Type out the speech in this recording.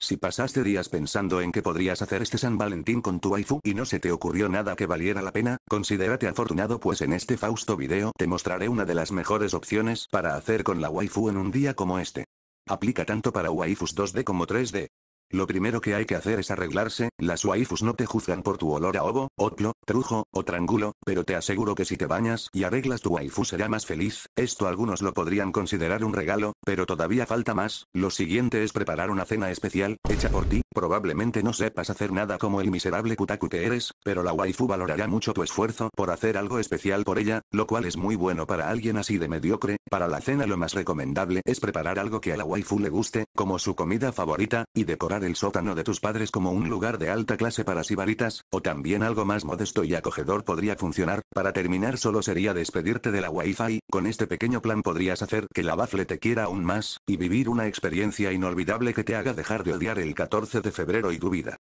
Si pasaste días pensando en qué podrías hacer este San Valentín con tu waifu y no se te ocurrió nada que valiera la pena, considérate afortunado pues en este Fausto video te mostraré una de las mejores opciones para hacer con la waifu en un día como este. Aplica tanto para waifus 2D como 3D. Lo primero que hay que hacer es arreglarse, las waifus no te juzgan por tu olor a ovo, otlo, trujo, o trangulo, pero te aseguro que si te bañas y arreglas tu waifu será más feliz, esto algunos lo podrían considerar un regalo, pero todavía falta más, lo siguiente es preparar una cena especial, hecha por ti, probablemente no sepas hacer nada como el miserable putaku que eres, pero la waifu valorará mucho tu esfuerzo por hacer algo especial por ella, lo cual es muy bueno para alguien así de mediocre, para la cena lo más recomendable es preparar algo que a la waifu le guste, como su comida favorita, y decorar el sótano de tus padres como un lugar de alta clase para sibaritas, o también algo más modesto y acogedor podría funcionar, para terminar solo sería despedirte de la y con este pequeño plan podrías hacer que la bafle te quiera aún más, y vivir una experiencia inolvidable que te haga dejar de odiar el 14 de febrero y tu vida.